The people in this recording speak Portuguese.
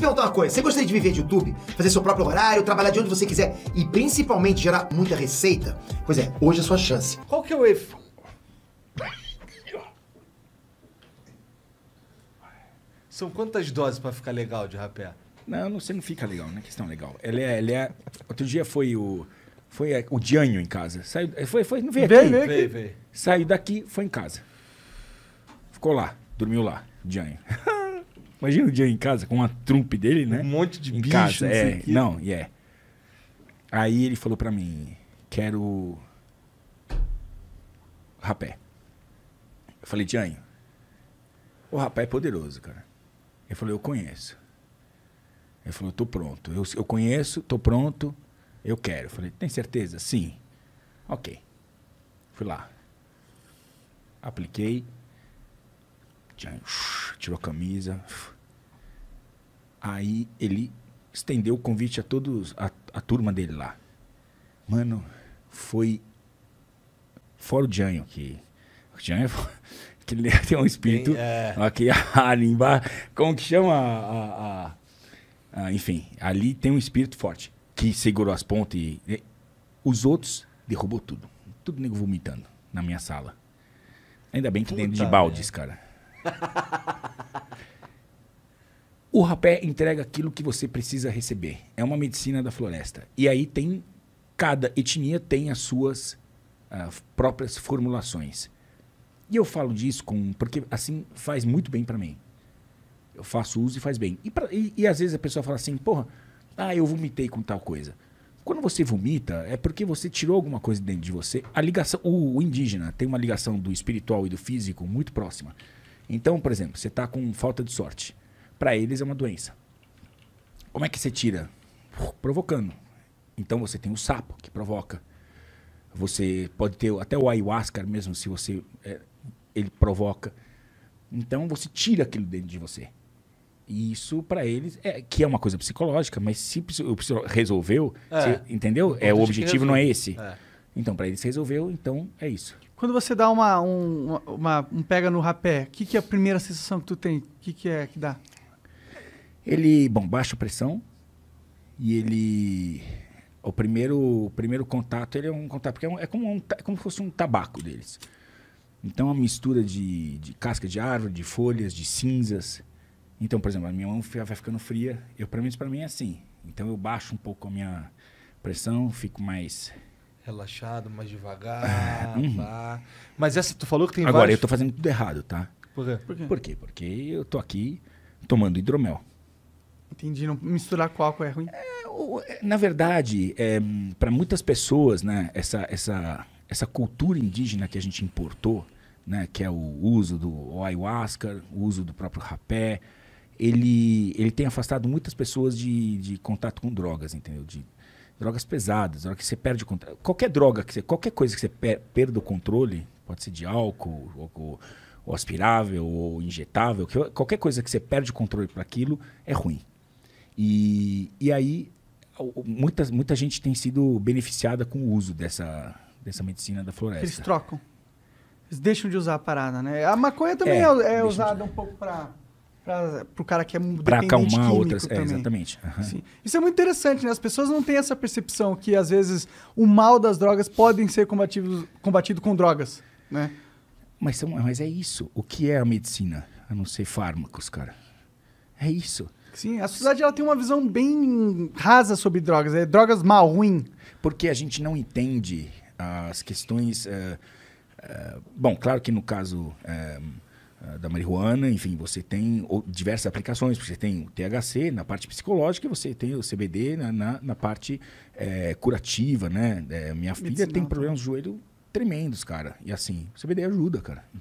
te perguntar uma coisa. Você gostaria de viver de YouTube? Fazer seu próprio horário, trabalhar de onde você quiser e principalmente gerar muita receita? Pois é, hoje é a sua chance. Qual que é o efeito? São quantas doses para ficar legal de rapé? Não, não, você não fica legal, não é questão legal. Ele é, ele é. Outro dia foi o. Foi é, o Dianho em casa. Saiu, é, foi, foi, não veio aqui. Veio, veio, Saiu daqui, foi em casa. Ficou lá, dormiu lá, Dianho. Imagina o dia em casa com uma trupe dele, né? Um monte de em bicho. Casa, não é. Não, e yeah. é. Aí ele falou para mim, quero rapé. Eu falei, Tianho, o rapé é poderoso, cara. Ele falou, eu conheço. Ele falou, tô pronto. Eu, eu conheço, tô pronto, eu quero. Eu falei, tem certeza? Sim. Ok. Fui lá. Apliquei, tirou a camisa. Aí ele estendeu o convite a todos, a, a turma dele lá. Mano, foi fora o Janho que o Janho é, que ele tem um espírito Quem, é... aqui ali embaixo, como que chama a, a, a, enfim, ali tem um espírito forte que segurou as pontas e, e os outros derrubou tudo, tudo nego vomitando na minha sala. Ainda bem que Puta dentro de baldes, é. cara. o rapé entrega aquilo que você precisa receber. É uma medicina da floresta. E aí tem cada etnia tem as suas uh, próprias formulações. E eu falo disso com porque assim faz muito bem para mim. Eu faço uso e faz bem. E, pra, e, e, às vezes a pessoa fala assim, porra, ah, eu vomitei com tal coisa. Quando você vomita, é porque você tirou alguma coisa dentro de você. A ligação, o, o indígena tem uma ligação do espiritual e do físico muito próxima. Então, por exemplo, você está com falta de sorte. Para eles é uma doença. Como é que você tira? Provocando. Então você tem o sapo que provoca. Você pode ter até o ayahuasca mesmo, se você é, ele provoca. Então você tira aquilo dentro de você. E isso para eles é que é uma coisa psicológica, mas se resolveu, é. resolveu, entendeu? É o objetivo não é esse. É. Então para eles resolveu, então é isso. Quando você dá uma, um, uma, um pega no rapé, o que, que é a primeira sensação que tu tem? O que, que é que dá? Ele, bom, baixa a pressão e ele... O primeiro, o primeiro contato, ele é um contato, porque é, um, é como, um, é como se fosse um tabaco deles. Então, é uma mistura de, de casca de árvore, de folhas, de cinzas. Então, por exemplo, a minha mão vai ficando fria. Eu, pelo menos para mim é assim. Então, eu baixo um pouco a minha pressão, fico mais relaxado, mais devagar, é, uhum. pá. Mas essa tu falou que tem Agora, vários... eu tô fazendo tudo errado, tá? Por quê? Por quê? Por quê? Porque eu tô aqui tomando hidromel. Entendi, não misturar com álcool é ruim. É, é na verdade, é, para muitas pessoas, né, essa, essa, essa cultura indígena que a gente importou, né, que é o uso do ayahuasca, o uso do próprio rapé, ele, ele tem afastado muitas pessoas de, de contato com drogas, entendeu? De drogas pesadas, na hora que você perde o controle. Qualquer droga, que você, qualquer coisa que você per, perda o controle, pode ser de álcool, ou, ou, ou aspirável, ou injetável, que, qualquer coisa que você perde o controle para aquilo é ruim. E, e aí, muita, muita gente tem sido beneficiada com o uso dessa, dessa medicina da floresta. Eles trocam. Eles deixam de usar a parada, né? A maconha também é, é, é usada um pouco para para o cara que é para acalmar outras é, exatamente uhum. isso é muito interessante né as pessoas não têm essa percepção que às vezes o mal das drogas podem ser combatido, combatido com drogas né mas são, mas é isso o que é a medicina a não ser fármacos cara é isso sim a sociedade ela tem uma visão bem rasa sobre drogas é drogas mal ruim porque a gente não entende as questões uh, uh, bom claro que no caso uh, ah, da marihuana, enfim, você tem diversas aplicações, você tem o THC na parte psicológica e você tem o CBD na, na, na parte é, curativa, né? É, minha filha Medicinal, tem problemas no joelho tremendos, cara. E assim, o CBD ajuda, cara.